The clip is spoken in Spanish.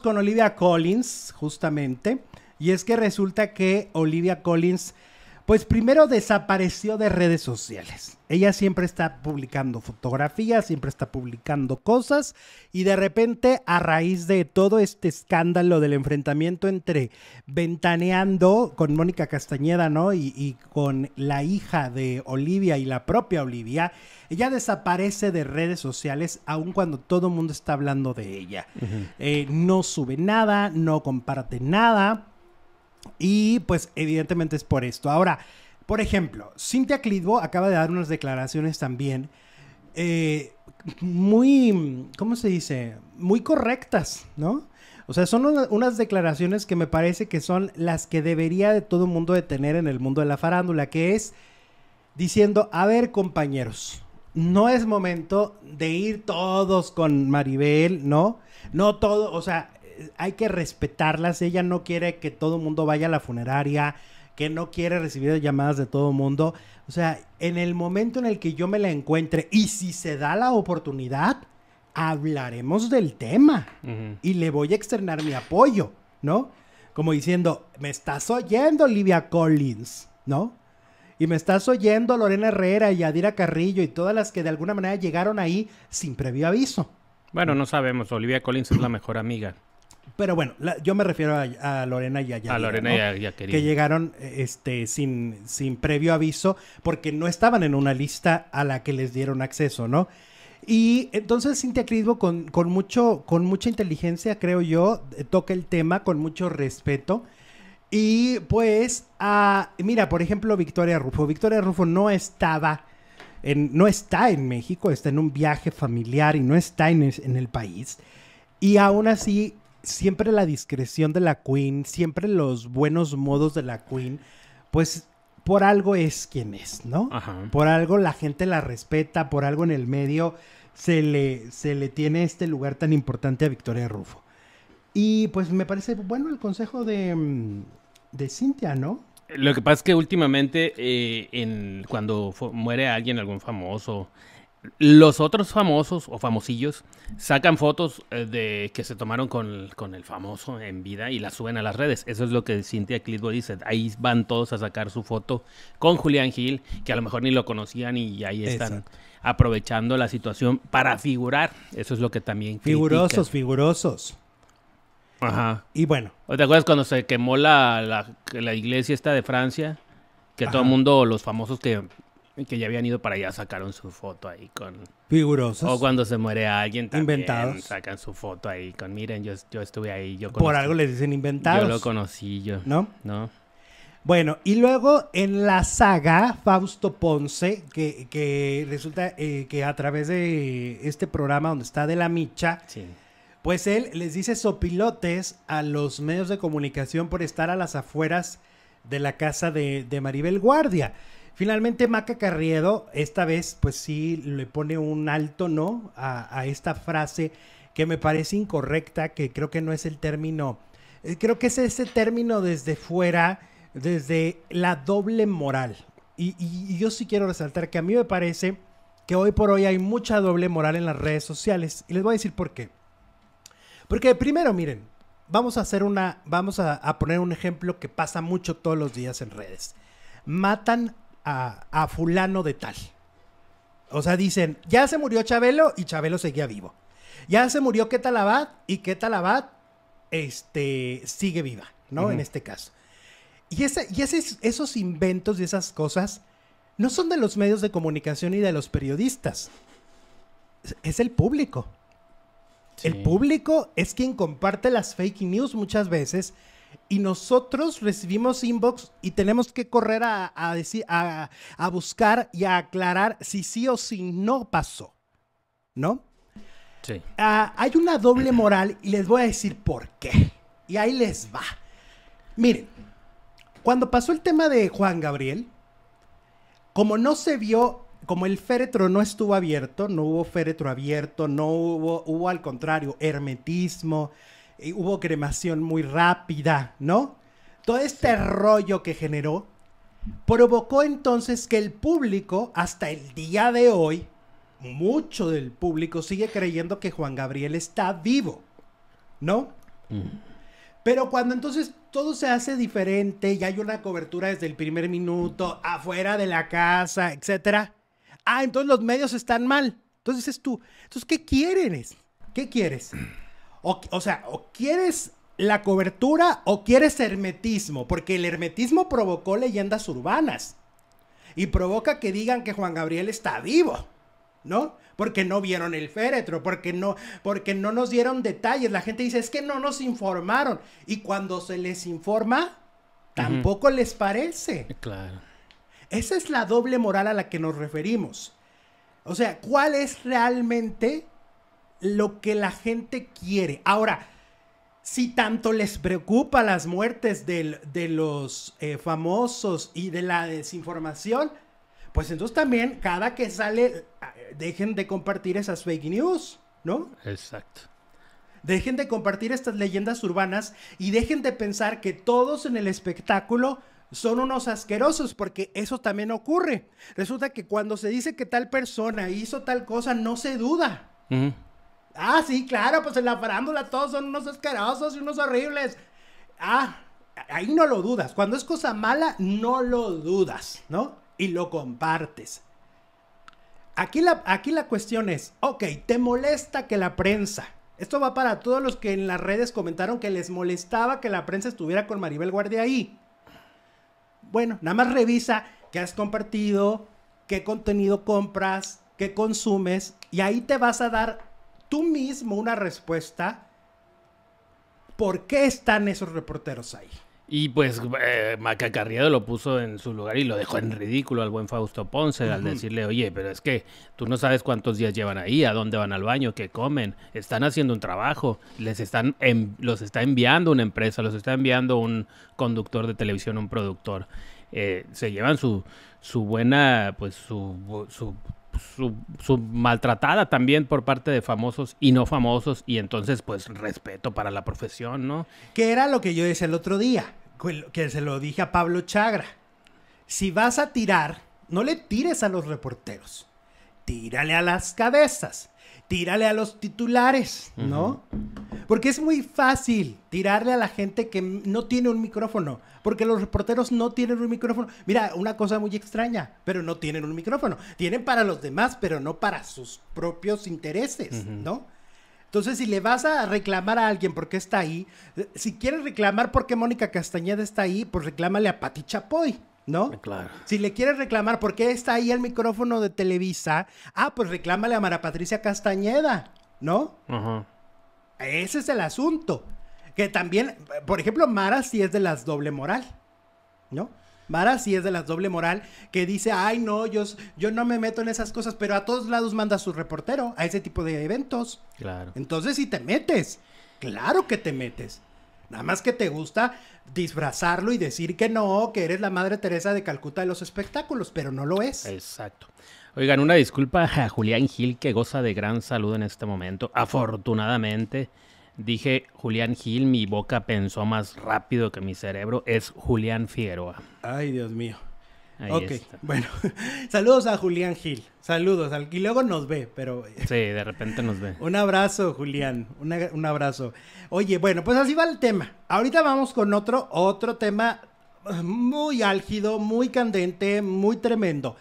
con Olivia Collins, justamente. Y es que resulta que Olivia Collins pues primero desapareció de redes sociales. Ella siempre está publicando fotografías, siempre está publicando cosas y de repente a raíz de todo este escándalo del enfrentamiento entre Ventaneando con Mónica Castañeda, ¿no? Y, con la hija de Olivia y la propia Olivia, ella desaparece de redes sociales aun cuando todo el mundo está hablando de ella. Eh, no sube nada, no comparte nada y pues evidentemente es por esto. Ahora, por ejemplo, Cynthia Clitbo acaba de dar unas declaraciones también eh, muy, ¿cómo se dice? Muy correctas, ¿no? O sea, son unas declaraciones que me parece que son las que debería de todo mundo de tener en el mundo de la farándula, que es diciendo, a ver compañeros, no es momento de ir todos con Maribel, ¿no? No todo, o sea, hay que respetarlas. Ella no quiere que todo el mundo vaya a la funeraria, que no quiere recibir llamadas de todo el mundo. O sea, en el momento en el que yo me la encuentre y si se da la oportunidad, hablaremos del tema y le voy a externar mi apoyo, ¿no? Como diciendo, me estás oyendo, Olivia Collins, ¿no? Y me estás oyendo Lorena Herrera y Adira Carrillo y todas las que de alguna manera llegaron ahí sin previo aviso. Bueno, no sabemos. Olivia Collins es la mejor amiga. Pero bueno, yo me refiero a, Lorena y a Yadira. A Lorena y a, Que llegaron este, sin, sin previo aviso porque no estaban en una lista a la que les dieron acceso, ¿no? Y entonces Cintia Crisbo con, mucho, con mucha inteligencia, creo yo, toca el tema con mucho respeto. Y pues, mira, por ejemplo, Victoria Rufo. Victoria Rufo no estaba, en, no está en México, está en un viaje familiar y no está en, en el país. Y aún así siempre la discreción de la Queen, siempre los buenos modos de la Queen, pues por algo es quien es, ¿no? Por algo la gente la respeta, por algo en el medio se le, se le tiene este lugar tan importante a Victoria Rufo. Y pues me parece bueno el consejo de, mm, de Cintia, ¿no? Lo que pasa es que últimamente eh, en, cuando muere alguien, algún famoso, los otros famosos o famosillos sacan fotos eh, de que se tomaron con, el famoso en vida y las suben a las redes. Eso es lo que Cynthia Clitbo dice. Ahí van todos a sacar su foto con Julián Gil, que a lo mejor ni lo conocían y ahí están aprovechando la situación para figurar. Eso es lo que también Figurosos, figurosos. Ajá. Y bueno. ¿Te acuerdas cuando se quemó la, la, iglesia esta de Francia? Que todo el mundo, los famosos que que ya habían ido para allá, sacaron su foto ahí con... Figurosos. O cuando se muere alguien también inventados. sacan su foto ahí con, miren, yo, yo estuve ahí, yo Por algo les dicen inventados. Yo lo conocí yo. ¿No? ¿No? Bueno, y luego en la saga, Fausto Ponce, que, que resulta eh, que a través de este programa donde está de la micha... Pues él les dice sopilotes a los medios de comunicación por estar a las afueras de la casa de, de Maribel Guardia. Finalmente, Maca Carriedo, esta vez, pues sí, le pone un alto, ¿no? A, esta frase que me parece incorrecta, que creo que no es el término. Eh, creo que es ese término desde fuera, desde la doble moral. Y, yo sí quiero resaltar que a mí me parece que hoy por hoy hay mucha doble moral en las redes sociales. Y les voy a decir por qué. Porque primero, miren, vamos a hacer una, vamos a, a, poner un ejemplo que pasa mucho todos los días en redes. Matan a, fulano de tal. O sea, dicen, ya se murió Chabelo y Chabelo seguía vivo. Ya se murió Ketalabad y Ketalabad este, sigue viva, ¿no? En este caso. Y, ese, y esos inventos y esas cosas no son de los medios de comunicación y de los periodistas. Es el público. El público es quien comparte las fake news muchas veces y nosotros recibimos inbox y tenemos que correr a, decir, a, buscar y a aclarar si sí o si no pasó, ¿no? Sí. Ah, hay una doble moral y les voy a decir por qué. Y ahí les va. Miren, cuando pasó el tema de Juan Gabriel, como no se vio, como el féretro no estuvo abierto, no hubo féretro abierto, no hubo, hubo al contrario, hermetismo. Y hubo cremación muy rápida, ¿no? Todo este rollo que generó provocó entonces que el público, hasta el día de hoy, mucho del público sigue creyendo que Juan Gabriel está vivo, ¿no? Mm. Pero cuando entonces todo se hace diferente y hay una cobertura desde el primer minuto, afuera de la casa, etcétera, ah, entonces los medios están mal. Entonces dices tú, entonces, ¿qué quieres? ¿Qué quieres? O, sea, o quieres la cobertura o quieres hermetismo, porque el hermetismo provocó leyendas urbanas y provoca que digan que Juan Gabriel está vivo, ¿no? Porque no vieron el féretro, porque no, porque no nos dieron detalles. La gente dice, es que no nos informaron. Y cuando se les informa, tampoco les parece. Claro. Esa es la doble moral a la que nos referimos. O sea, ¿cuál es realmente lo que la gente quiere. Ahora, si tanto les preocupa las muertes de los eh, famosos y de la desinformación, pues entonces también cada que sale, eh, dejen de compartir esas fake news, ¿no? Exacto. Dejen de compartir estas leyendas urbanas y dejen de pensar que todos en el espectáculo son unos asquerosos porque eso también ocurre. Resulta que cuando se dice que tal persona hizo tal cosa, no se duda. Ah, sí, claro, pues en la farándula todos son unos asquerosos y unos horribles. Ah, ahí no lo dudas. Cuando es cosa mala, no lo dudas, ¿no? Y lo compartes. Aquí la, aquí la cuestión es, ok, te molesta que la prensa, esto va para todos los que en las redes comentaron que les molestaba que la prensa estuviera con Maribel Guardia ahí. Bueno, nada más revisa qué has compartido, qué contenido compras, qué consumes, y ahí te vas a dar tú mismo una respuesta. ¿Por qué están esos reporteros ahí? Y pues eh, Macacarriado lo puso en su lugar y lo dejó en ridículo al buen Fausto Ponce al decirle, oye, pero es que tú no sabes cuántos días llevan ahí, a dónde van al baño, qué comen, están haciendo un trabajo, les están los está enviando una empresa, los está enviando un conductor de televisión, un productor. Eh, se llevan su, su buena, pues su su maltratada también por parte de famosos y no famosos y entonces pues respeto para la profesión, ¿no? Que era lo que yo decía el otro día, que se lo dije a Pablo Chagra. Si vas a tirar, no le tires a los reporteros, tírale a las cabezas, tírale a los titulares, ¿no? Porque es muy fácil tirarle a la gente que no tiene un micrófono. Porque los reporteros no tienen un micrófono. Mira, una cosa muy extraña, pero no tienen un micrófono. Tienen para los demás, pero no para sus propios intereses, ¿no? Entonces, si le vas a reclamar a alguien porque está ahí, eh, si quieres reclamar porque Mónica Castañeda está ahí, pues reclámale a Pati Chapoy. ¿No? Eh, claro. Si le quieres reclamar por qué está ahí el micrófono de Televisa, ah, pues reclámale a Mara Patricia Castañeda, ¿no? Ajá. Ese es el asunto. Que también, por ejemplo, Mara sí es de las doble moral, ¿no? Mara sí es de las doble moral que dice, ay no, yo, yo no me meto en esas cosas, pero a todos lados manda a su reportero a ese tipo de eventos. Claro. Entonces si te metes, claro que te metes. Nada más que te gusta disfrazarlo y decir que no, que eres la Madre Teresa de Calcuta de los espectáculos, pero no lo es. Exacto. Oigan, una disculpa a Julián Gil que goza de gran salud en este momento. Afortunadamente, dije Julián Gil, mi boca pensó más rápido que mi cerebro. Es Julián Figueroa. Ay, Dios mío ok, bueno. Saludos a Julián Gil. Saludos. Y luego nos ve, pero... Sí, de repente nos ve. un abrazo, Julián. un abrazo. Oye, bueno, pues así va el tema. Ahorita vamos con otro, otro tema eh, muy álgido, muy candente, muy tremendo.